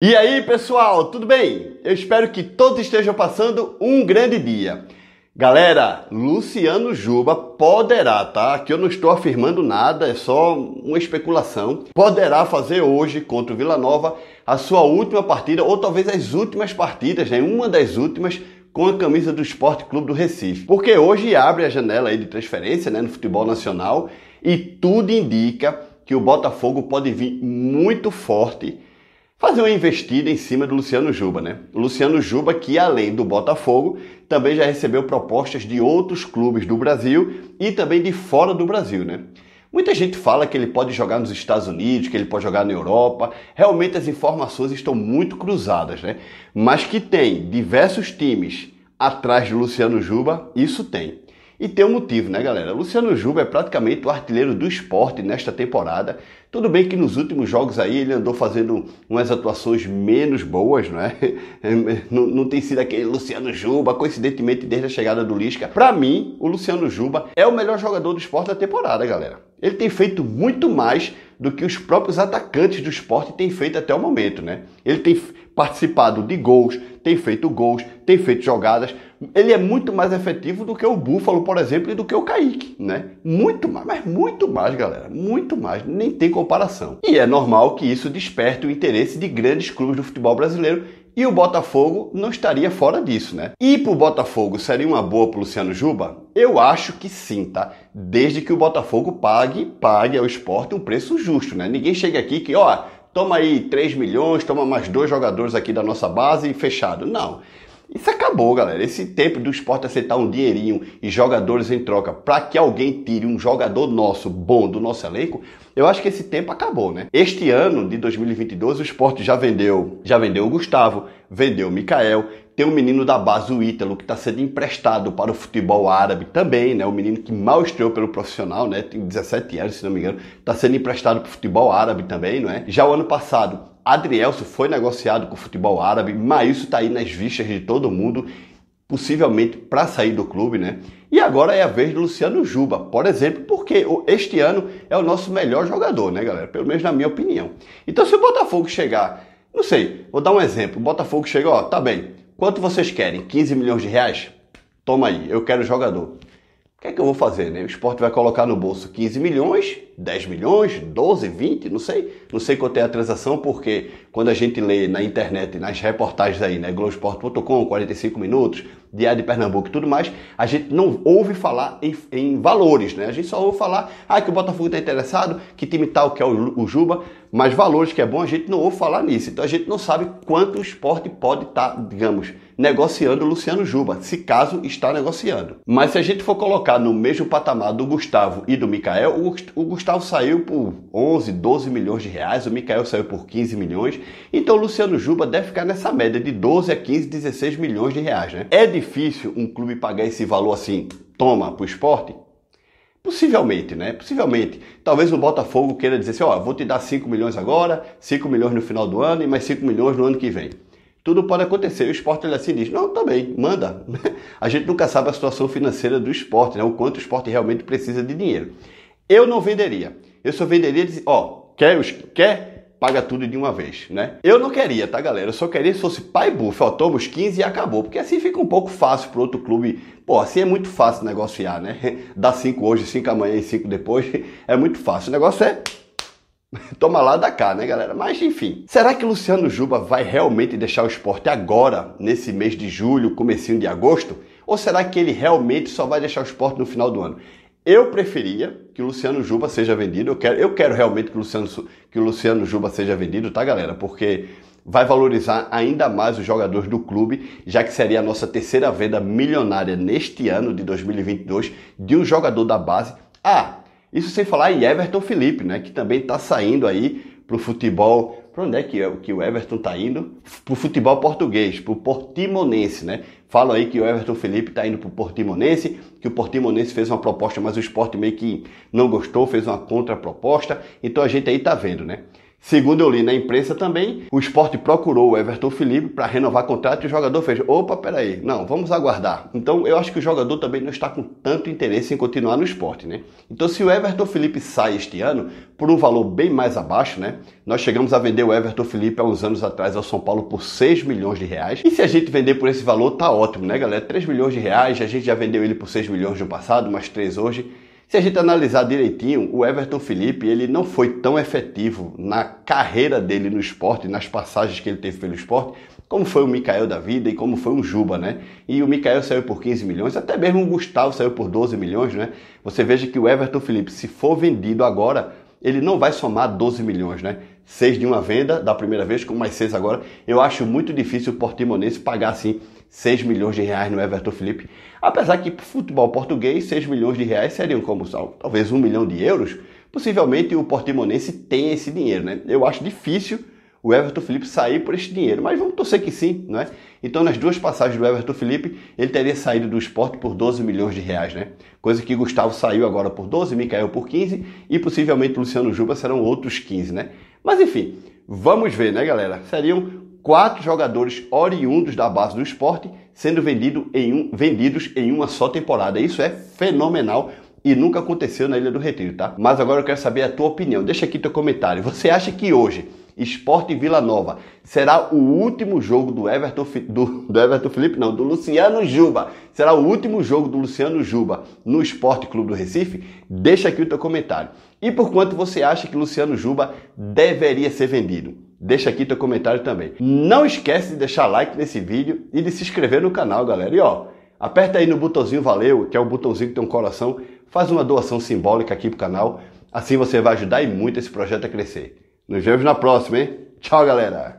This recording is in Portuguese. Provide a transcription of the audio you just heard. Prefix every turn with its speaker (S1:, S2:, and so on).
S1: E aí, pessoal, tudo bem? Eu espero que todos estejam passando um grande dia. Galera, Luciano Juba poderá, tá? Que eu não estou afirmando nada, é só uma especulação. Poderá fazer hoje contra o Vila Nova a sua última partida, ou talvez as últimas partidas, né? Uma das últimas com a camisa do Esporte Clube do Recife. Porque hoje abre a janela aí de transferência, né, no futebol nacional, e tudo indica que o Botafogo pode vir muito forte fazer uma investida em cima do Luciano Juba, né? O Luciano Juba, que além do Botafogo, também já recebeu propostas de outros clubes do Brasil e também de fora do Brasil, né? Muita gente fala que ele pode jogar nos Estados Unidos, que ele pode jogar na Europa. Realmente as informações estão muito cruzadas, né? Mas que tem diversos times atrás de Luciano Juba, isso tem. E tem um motivo, né, galera? Luciano Juba é praticamente o artilheiro do esporte nesta temporada. Tudo bem que nos últimos jogos aí ele andou fazendo umas atuações menos boas, né? não é? Não, tem sido aquele Luciano Juba, coincidentemente desde a chegada do Lisca. Para mim, o Luciano Juba é o melhor jogador do esporte da temporada, galera. Ele tem feito muito mais do que os próprios atacantes do esporte têm feito até o momento, né? Ele tem participado de gols, tem feito gols, tem feito jogadas. Ele é muito mais efetivo do que o Búfalo, por exemplo, e do que o Kaique, né? Muito mais, mas muito mais, galera. Muito mais. Nem tem comparação. E é normal que isso desperte o interesse de grandes clubes do futebol brasileiro e o Botafogo não estaria fora disso, né? E pro Botafogo seria uma boa pro Luciano Juba? Eu acho que sim, tá? Desde que o Botafogo pague, pague ao esporte um preço justo, né? Ninguém chega aqui que, ó, toma aí 3 milhões, toma mais dois jogadores aqui da nossa base e fechado. Não. Isso acabou, galera. Esse tempo do esporte aceitar um dinheirinho e jogadores em troca para que alguém tire um jogador nosso bom do nosso elenco, eu acho que esse tempo acabou, né? Este ano de 2022 o esporte já vendeu, já vendeu o Gustavo, vendeu o Mikael, tem o um menino da base, o Ítalo, que está sendo emprestado para o futebol árabe também, né? O menino que mal estreou pelo profissional, né? Tem 17 anos, se não me engano. Está sendo emprestado para o futebol árabe também, não é? Já o ano passado, Adrielso foi negociado com o futebol árabe, isso está aí nas vistas de todo mundo possivelmente para sair do clube, né? E agora é a vez do Luciano Juba, por exemplo, porque este ano é o nosso melhor jogador, né, galera? Pelo menos na minha opinião. Então, se o Botafogo chegar, não sei, vou dar um exemplo: o Botafogo chega, ó, tá bem, Quanto vocês querem? 15 milhões de reais? Toma aí, eu quero jogador. O que é que eu vou fazer, né? O esporte vai colocar no bolso 15 milhões, 10 milhões, 12, 20, não sei. Não sei quanto é a transação, porque quando a gente lê na internet, nas reportagens aí, né? Globoesporte.com, 45 minutos, Diário de Pernambuco e tudo mais, a gente não ouve falar em, em valores, né? A gente só ouve falar, ah, que o Botafogo está interessado, que time tal que é o, o Juba. Mas valores que é bom, a gente não ouve falar nisso. Então a gente não sabe quanto o esporte pode estar, tá, digamos, negociando o Luciano Juba, se caso está negociando. Mas se a gente for colocar no mesmo patamar do Gustavo e do Mikael, o Gustavo saiu por 11, 12 milhões de reais, o Mikael saiu por 15 milhões. Então o Luciano Juba deve ficar nessa média de 12 a 15, 16 milhões de reais, né? É difícil um clube pagar esse valor assim, toma, pro esporte? Possivelmente, né? Possivelmente. Talvez o Botafogo queira dizer assim, ó, vou te dar 5 milhões agora, 5 milhões no final do ano e mais 5 milhões no ano que vem. Tudo pode acontecer. O esporte ele assim diz, não, também, tá manda. A gente nunca sabe a situação financeira do esporte, né? O quanto o esporte realmente precisa de dinheiro. Eu não venderia. Eu só venderia, ó, quer, quer paga tudo de uma vez, né? Eu não queria, tá, galera? Eu só queria se fosse pai buff, ó, toma os 15 e acabou. Porque assim fica um pouco fácil pro outro clube. Pô, assim é muito fácil negociar, né? Dá 5 hoje, 5 amanhã e 5 depois. É muito fácil. O negócio é Toma lá da cá, né, galera? Mas enfim. Será que Luciano Juba vai realmente deixar o esporte agora, nesse mês de julho, comecinho de agosto? Ou será que ele realmente só vai deixar o esporte no final do ano? Eu preferia que o Luciano Juba seja vendido. Eu quero, eu quero realmente que o, Luciano, que o Luciano Juba seja vendido, tá, galera? Porque vai valorizar ainda mais os jogadores do clube, já que seria a nossa terceira venda milionária neste ano de 2022 de um jogador da base. Ah, isso sem falar em Everton Felipe, né, que também está saindo aí para o futebol para onde é que, que o Everton está indo? Para o futebol português, para o portimonense, né? Falam aí que o Everton Felipe está indo para o portimonense, que o portimonense fez uma proposta, mas o esporte meio que não gostou, fez uma contraproposta. Então a gente aí está vendo, né? Segundo eu li na imprensa também, o esporte procurou o Everton Felipe para renovar contrato e o jogador fez: opa, peraí, não, vamos aguardar. Então eu acho que o jogador também não está com tanto interesse em continuar no esporte, né? Então se o Everton Felipe sai este ano por um valor bem mais abaixo, né? Nós chegamos a vender o Everton Felipe há uns anos atrás ao São Paulo por 6 milhões de reais. E se a gente vender por esse valor, tá ótimo, né, galera? 3 milhões de reais, a gente já vendeu ele por 6 milhões no passado, mais 3 hoje. Se a gente analisar direitinho, o Everton Felipe ele não foi tão efetivo na carreira dele no esporte, nas passagens que ele teve pelo esporte, como foi o Mikael da vida e como foi um Juba, né? E o Mikael saiu por 15 milhões, até mesmo o Gustavo saiu por 12 milhões, né? Você veja que o Everton Felipe, se for vendido agora, ele não vai somar 12 milhões, né? Seis de uma venda da primeira vez, com mais seis agora. Eu acho muito difícil o Portimonense pagar assim 6 milhões de reais no Everton Felipe. Apesar que para o futebol português, 6 milhões de reais seriam como talvez 1 milhão de euros. Possivelmente o portimonense tem esse dinheiro, né? Eu acho difícil o Everton Felipe sair por esse dinheiro, mas vamos torcer que sim, não é? Então, nas duas passagens do Everton Felipe, ele teria saído do esporte por 12 milhões de reais, né? Coisa que Gustavo saiu agora por 12, Micael por 15 e possivelmente Luciano Juba serão outros 15, né? Mas enfim, vamos ver, né, galera? Seriam quatro jogadores oriundos da base do esporte sendo vendido em um, vendidos em uma só temporada. Isso é fenomenal e nunca aconteceu na Ilha do Retiro, tá? Mas agora eu quero saber a tua opinião. Deixa aqui teu comentário. Você acha que hoje Esporte Vila Nova será o último jogo do Everton do, do Everton Felipe, não, do Luciano Juba. Será o último jogo do Luciano Juba no Esporte Clube do Recife? Deixa aqui o teu comentário. E por quanto você acha que Luciano Juba deveria ser vendido? Deixa aqui teu comentário também. Não esquece de deixar like nesse vídeo e de se inscrever no canal, galera. E ó, aperta aí no botãozinho valeu, que é o botãozinho que tem um coração, faz uma doação simbólica aqui pro canal, assim você vai ajudar e muito esse projeto a crescer. Nos vemos na próxima, hein? Tchau, galera!